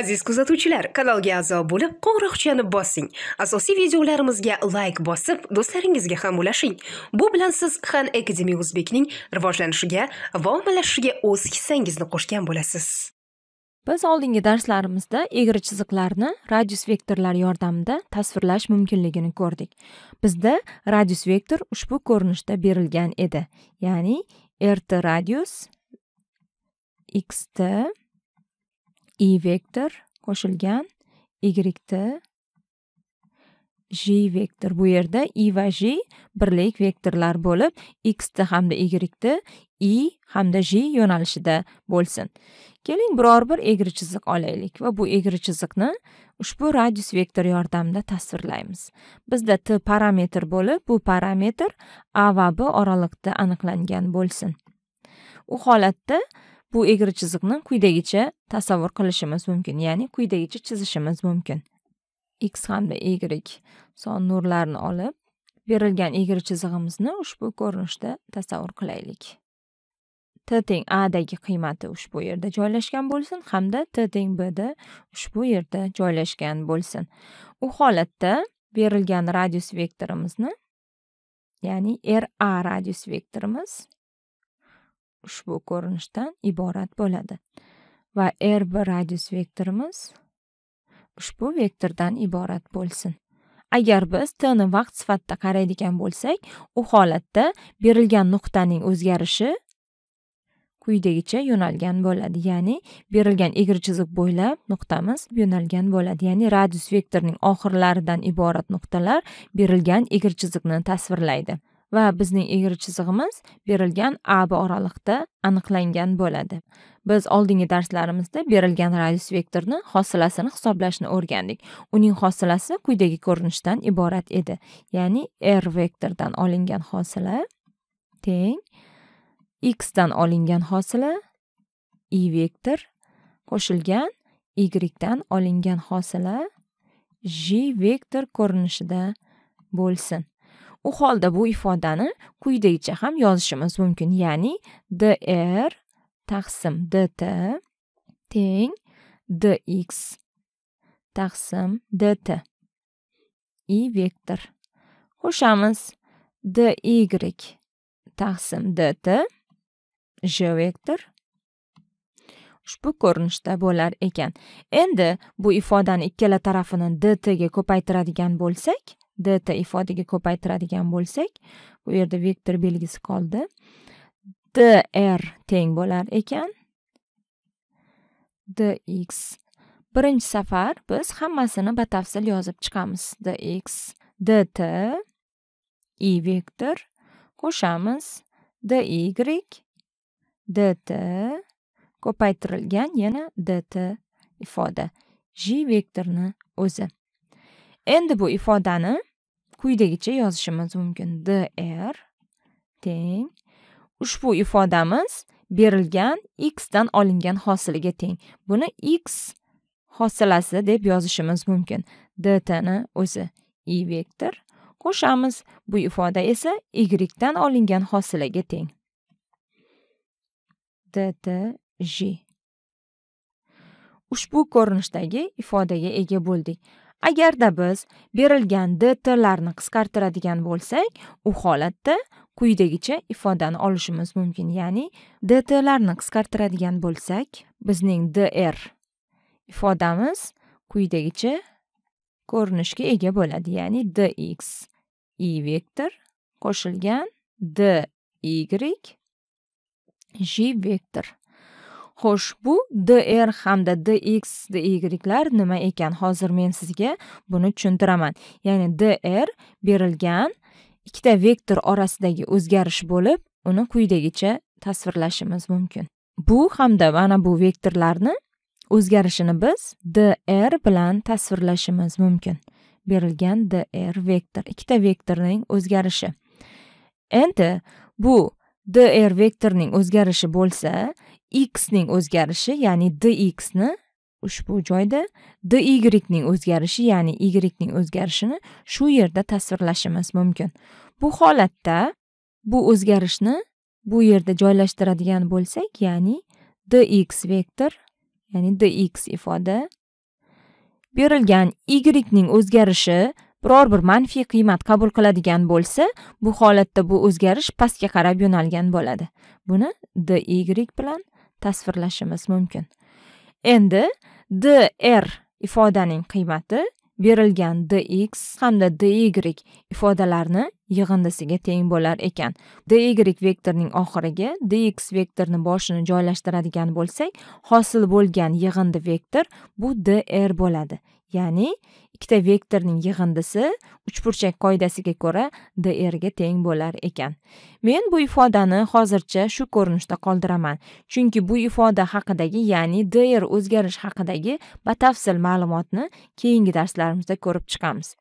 aziz kuzatuvchilar kanalga a'zo bo'lib qo'ng'iroqchani bossing asosiy videolarimizga layk bosib do'stlaringizga ham ulashing bu bilan siz han akademi o'zbekning rivojlanishiga va ommalashishiga o'z hissangizni qo'shgan bo'lasiz biz oldingi darslarimizda egri chiziqlarni radius vektorlar yordamida tasvirlash mumkinligini ko'rdik bizda radius vektor ushbu ko'rinishda berilgan edi ya'ni rt radius xt i e vektor qo'shilgan y t j vektor bu yerda i va j birlik vektorlar bo'lib x ta hamda y ta i hamda j yo'nalishida bo'lsin keling biror bir egri chiziq olaylik va bu egri chiziqni ushbu radius vektor yordamida tasvirlaymiz bizda t parametr bo'lib bu parametr a va b oraliqda aniqlangan bo'lsin u holatda bu egri chiziqni quyidagicha tasavvur qilishimiz mumkin ya'ni quyidagicha chizishimiz mumkin x hamda y son nurlarini olib berilgan egri chizig'imizni ushbu ko'rinishda tasavvur qilaylik t teng a dagi qiymati ushbu yerda joylashgan bo'lsin hamda t teng b da ushbu yerda joylashgan bo'lsin u holatda berilgan radius vektorimizni ya'ni r a radius vektorimiz ushbu ko'rinishdan iborat bo'ladi va r1 radius vektorimiz ushbu vektordan iborat bo'lsin agar biz t ni vaqt sifatida qaraydigan bo'lsak u holatda berilgan nuqtaning o'zgarishi quyidagicha yo'nalgan bo'ladi ya'ni berilgan egri chiziq bo'ylab nuqtamiz yo'nalgan bo'ladi ya'ni radius vektorning oxirlaridan iborat nuqtalar berilgan egri chiziqni tasvirlaydi va bizning egri chizig'imiz berilgan ab oraliqda aniqlangan bo'ladi biz oldingi darslarimizda berilgan radius vektorni hosilasini hisoblashni o'rgandik uning hosilasi quyidagi ko'rinishdan iborat edi ya'ni r vektordan olingan hosila teng x dan olingan hosila i vektor qo'shilgan y dan olingan hosila j vektor ko'rinishida bo'lsin u holda bu ifodani quyidagicha ham yozishimiz mumkin ya'ni dr taqsim dt teng dx taqsim dt i vektor qo'shamiz dy taqsim dt j vektor ushbu ko'rinishda bo'lar ekan endi bu ifodani ikkala tarafini dt ga ko'paytiradigan bo'lsak dt ifodaga ko'paytiradigan bo'lsak bu yerda vektor belgisi qoldi dr teng bo'lar ekan dx birinchi safar biz hammasini batafsil yozib chiqamiz dx dt i vektor qo'shamiz dy dt ko'paytirilgan yana dt ifoda j vektorni o'zi endi bu ifodani quyidagicha yozishimiz mumkin dr teng ushbu ifodamiz berilgan x dan olingan hosiliga teng buni x hosilasi deb yozishimiz mumkin dtni o'zi i vektor qo'shamiz bu ifoda esa y dan olingan hosilaga teng dt j ushbu ko'rinishdagi ifodaga ega bo'ldik agarda biz berilgan dtlarni qisqartiradigan bo'lsak u holatda quyidagicha ifodani olishimiz mumkin ya'ni dtlarni qisqartiradigan bo'lsak bizning dr ifodamiz quyidagicha ko'rinishga ega bo'ladi ya'ni dx i vektor qo'shilgan dy j vektor xo'sh bu dr hamda dx dylar nima ekan hozir men sizga buni tushuntiraman ya'ni dr berilgan ikkita vektor orasidagi o'zgarish bo'lib uni quyidagicha tasvirlashimiz mumkin bu hamda mana bu vektorlarni o'zgarishini biz dr bilan tasvirlashimiz mumkin berilgan dr vektor ikkita vektorning o'zgarishi endi bu dr vektorning o'zgarishi bo'lsa x ning o'zgarishi ya'ni dx ni ushbu joyda dy ning o'zgarishi ya'ni y ning o'zgarishini shu yerda tasvirlashimiz mumkin bu holatda bu o'zgarishni bu yerda joylashtiradigan bo'lsak ya'ni dx vektor ya'ni dx ifoda berilgan y ning o'zgarishi biror bir manfiy qiymat qabul qiladigan bo'lsa bu holatda bu o'zgarish pastga qarab yo'nalgan bo'ladi buni dy bilan tasvirlashimiz mumkin endi dr ifodaning qiymati berilgan dx hamda dy ifodalarni yig'indisiga teng bo'lar ekan dy vektorning oxiriga dx vektorni boshini joylashtiradigan bo'lsak hosil bo'lgan yig'indi vektor bu dr bo'ladi ya'ni ikkita vektorning yig'indisi uchburchak qoidasiga ko'ra ga teng bo'lar ekan men bu ifodani hozircha shu ko'rinishda qoldiraman chunki bu ifoda haqidagi ya'ni dr o'zgarish haqidagi batafsil ma'lumotni keyingi darslarimizda ko'rib chiqamiz